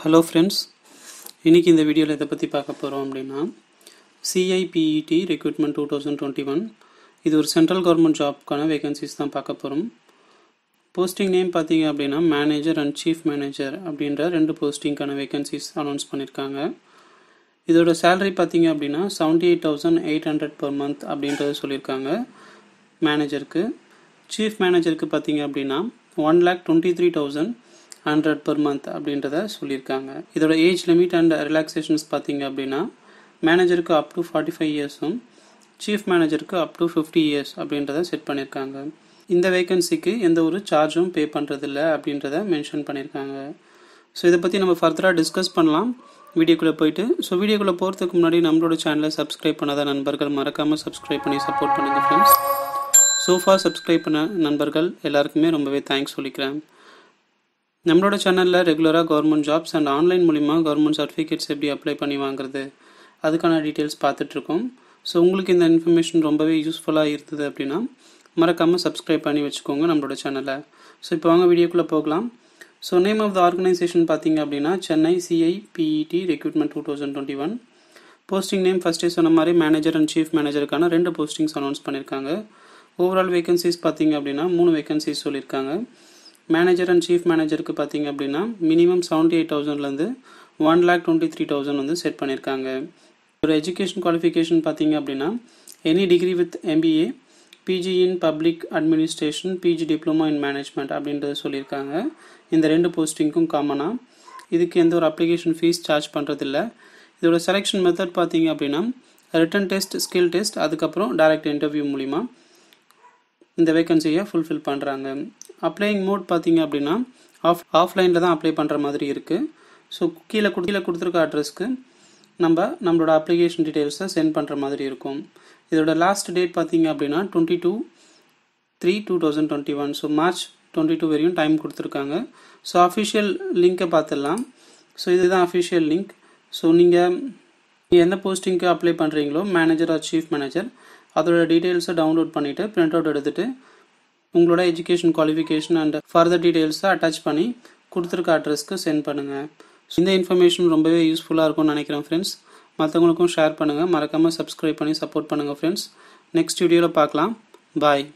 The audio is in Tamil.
ஹலோ ஃப்ரெண்ட்ஸ் இன்றைக்கி இந்த வீடியோவில் இதை பற்றி பார்க்க போகிறோம் அப்படின்னா CIPET recruitment two thousand twenty one இது ஒரு சென்ட்ரல் கவர்மெண்ட் ஜாப்க்கான வேகன்சிஸ் தான் பார்க்க போகிறோம் போஸ்டிங் நேம் பார்த்தீங்க அப்படின்னா மேனேஜர் அண்ட் சீஃப் மேனேஜர் அப்படின்ற ரெண்டு போஸ்டிங்க்கான வேகன்சிஸ் அனௌன்ஸ் பண்ணியிருக்காங்க இதோட சேலரி பார்த்தீங்க அப்படின்னா seventy eight thousand eight hundred per month அப்படின்றத சொல்லியிருக்காங்க மேனேஜருக்கு சீஃப் மேனேஜருக்கு பார்த்தீங்க அப்படின்னா one lakh twenty three thousand hundred per month அப்படின்றத சொல்லியிருக்காங்க இதோட ஏஜ் லிமிட் அண்ட் ரிலாக்ஸேஷன்ஸ் பார்த்தீங்க அப்படின்னா மேனேஜருக்கு அப் டு ஃபார்ட்டி ஃபைவ் இயர்ஸும் சீஃப் மேனேஜருக்கு அப் டு ஃபிஃப்டி இயர்ஸ் அப்படின்றத செட் பண்ணியிருக்காங்க இந்த வேகன்சிக்கு எந்த ஒரு சார்ஜும் பே பண்ணுறதில்ல அப்படின்றத மென்ஷன் பண்ணியிருக்காங்க ஸோ இதை பற்றி நம்ம ஃபர்தராக டிஸ்கஸ் பண்ணலாம் வீடியோக்குள்ளே போயிட்டு ஸோ வீடியோக்குள்ளே போகிறதுக்கு முன்னாடி நம்மளோட சேனலை சப்ஸ்கிரைப் பண்ணாத நண்பர்கள் மறக்காமல் சப்ஸ்கிரைப் பண்ணி சப்போர்ட் பண்ணுங்கள் ஃப்ரெண்ட்ஸ் சோஃபா சப்ஸ்கிரைப் பண்ண நண்பர்கள் எல்லாருக்குமே ரொம்பவே தேங்க்ஸ் சொல்லிக்கிறேன் நம்மளோட சேனலில் ரெகுலராக கவர்மெண்ட் ஜாப்ஸ் அண்ட் ஆன்லைன் மூலிமா கவர்மெண்ட் சர்டிஃபிகேட்ஸ் எப்படி அப்ளை பண்ணி வாங்குறது அதுக்கான டீட்டெயில்ஸ் பார்த்துட்ருக்கோம் ஸோ உங்களுக்கு இந்த இன்ஃபர்மேஷன் ரொம்பவே யூஸ்ஃபுல்லாக இருந்தது அப்படின்னா மறக்காமல் சப்ஸ்கிரைப் பண்ணி வச்சுக்கோங்க நம்மளோட சேனலை ஸோ இப்போ வாங்க வீடியோக்குள்ளே போகலாம் so name of the organization பார்த்தீங்க அப்படின்னா Chennai CIPET recruitment two thousand twenty one posting name ஃபஸ்ட்டே சொன்ன மாதிரி மேனேஜர் அண்ட் சீஃப் மேனேஜருக்கான ரெண்டு போஸ்டிங்ஸ் அனௌன்ஸ் பண்ணியிருக்காங்க ஓவரால் வேகன்சிஸ் பார்த்தீங்க அப்படின்னா மூணு வேகன்சிஸ் சொல்லியிருக்காங்க மேனேஜர் அண்ட் சீஃப் மேனேஜருக்கு பார்த்தீங்க அப்படின்னா மினிமம் செவன்ட்டி எயிட் தௌசண்ட்லேருந்து one lakh twenty three thousand வந்து செட் பண்ணியிருக்காங்க ஒரு எஜுகேஷன் குவாலிஃபிகேஷன் பார்த்தீங்க அப்படின்னா any degree with MBA PG in public administration PG diploma in management அப்படின்றது சொல்லியிருக்காங்க இந்த ரெண்டு போஸ்டிங்க்கும் காமனாக இதுக்கு எந்த ஒரு அப்ளிகேஷன் ஃபீஸ் சார்ஜ் பண்ணுறதில்ல இதோட செலெக்ஷன் மெத்தட் பார்த்தீங்க அப்படின்னா ரிட்டன் டெஸ்ட் ஸ்கில் டெஸ்ட் அதுக்கப்புறம் டைரக்ட் இன்டர்வியூ மூலிமா இந்த வேக்கன்சியை ஃபுல்ஃபில் பண்ணுறாங்க அப்ளைங் மோட் பார்த்தீங்க அப்படின்னா ஆஃப் ஆஃப்லைனில் தான் அப்ளை பண்ணுற மாதிரி இருக்குது ஸோ கீழே கீழே கொடுத்துருக்க அட்ரஸ்க்கு நம்ம நம்மளோட அப்ளிகேஷன் டீட்டெயில்ஸை சென்ட் பண்ணுற மாதிரி இருக்கும் இதோட லாஸ்ட் டேட் பார்த்தீங்க அப்படின்னா twenty two three two thousand twenty one so March twenty two வரையும் டைம் கொடுத்துருக்காங்க ஸோ அஃபிஷியல் லிங்க்கை பார்த்துடலாம் ஸோ இதுதான் அஃபிஷியல் லிங்க் ஸோ நீங்கள் எந்த போஸ்டிங்க்கு அப்ளை பண்ணுறீங்களோ மேனேஜர் ஆர் சீஃப் மேனேஜர் அதோட டீட்டெயில்ஸை டவுன்லோட் பண்ணிவிட்டு பிரிண்ட் அவுட் எடுத்துகிட்டு உங்களோட எஜுகேஷன் குவாலிஃபிகேஷன் அண்ட் ஃபர்தர் டீட்டெயில்ஸை அட்டாச் பண்ணி கொடுத்துருக்க அட்ரஸ்க்கு சென்ட் பண்ணுங்கள் இந்த இன்ஃபர்மேஷன் ரொம்பவே யூஸ்ஃபுல்லாக இருக்கும்னு நினைக்கிறேன் ஃப்ரெண்ட்ஸ் மற்றவங்களுக்கும் ஷேர் பண்ணுங்கள் மறக்காமல் சப்ஸ்கிரைப் பண்ணி சப்போர்ட் பண்ணுங்கள் ஃப்ரெண்ட்ஸ் நெக்ஸ்ட் வீடியோவில் பார்க்கலாம் பாய்